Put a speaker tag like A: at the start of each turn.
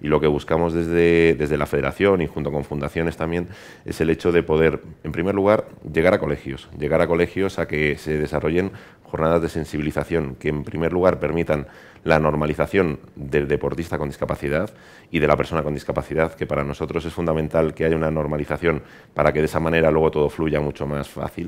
A: Y lo que buscamos desde, desde la federación y junto con fundaciones también es el hecho de poder, en primer lugar, llegar a colegios, llegar a colegios a que se desarrollen jornadas de sensibilización que en primer lugar permitan la normalización del deportista con discapacidad y de la persona con discapacidad, que para nosotros es fundamental que haya una normalización para que de esa manera luego todo fluya mucho más fácil